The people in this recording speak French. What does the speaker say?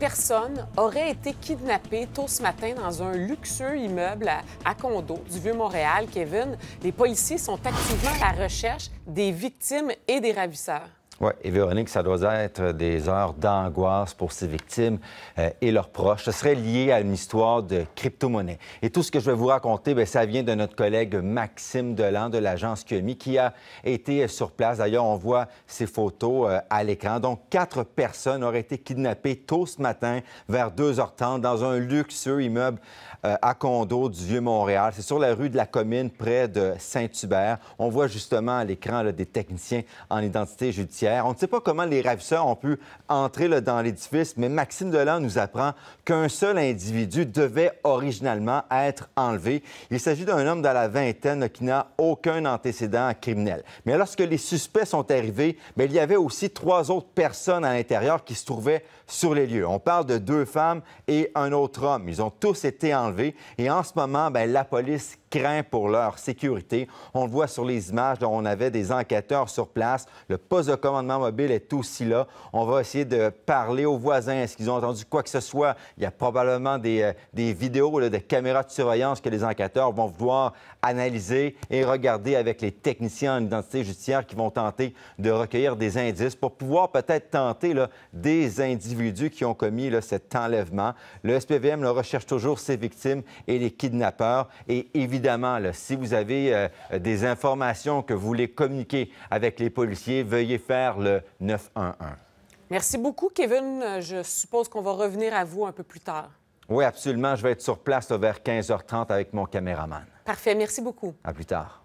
personne aurait été kidnappée tôt ce matin dans un luxueux immeuble à, à condo du Vieux-Montréal, Kevin. Les policiers sont activement à la recherche des victimes et des ravisseurs. Oui, et Véronique, ça doit être des heures d'angoisse pour ces victimes euh, et leurs proches. Ce serait lié à une histoire de crypto-monnaie. Et tout ce que je vais vous raconter, ben, ça vient de notre collègue Maxime Delan de l'agence QMI e qui a été sur place. D'ailleurs, on voit ces photos euh, à l'écran. Donc, quatre personnes auraient été kidnappées tôt ce matin vers 2h30 dans un luxueux immeuble euh, à condo du Vieux-Montréal. C'est sur la rue de la Commune près de Saint-Hubert. On voit justement à l'écran des techniciens en identité judiciaire on ne sait pas comment les ravisseurs ont pu entrer dans l'édifice, mais Maxime Delan nous apprend qu'un seul individu devait originalement être enlevé. Il s'agit d'un homme dans la vingtaine qui n'a aucun antécédent criminel. Mais lorsque les suspects sont arrivés, ben, il y avait aussi trois autres personnes à l'intérieur qui se trouvaient sur les lieux. On parle de deux femmes et un autre homme. Ils ont tous été enlevés et en ce moment, ben, la police craint pour leur sécurité. On le voit sur les images on avait des enquêteurs sur place. Le poste de commandement mobile est aussi là. On va essayer de parler aux voisins. Est-ce qu'ils ont entendu quoi que ce soit? Il y a probablement des, euh, vidéos, de caméras de surveillance que les enquêteurs vont vouloir analyser et regarder avec les techniciens en identité judiciaire qui vont tenter de recueillir des indices pour pouvoir peut-être tenter des individus qui ont commis cet enlèvement. Le SPVM recherche toujours ses victimes et les kidnappeurs. Et évidemment, évidemment, si vous avez euh, des informations que vous voulez communiquer avec les policiers, veuillez faire le 911. Merci beaucoup, Kevin. Je suppose qu'on va revenir à vous un peu plus tard. Oui, absolument. Je vais être sur place vers 15h30 avec mon caméraman. Parfait. Merci beaucoup. À plus tard.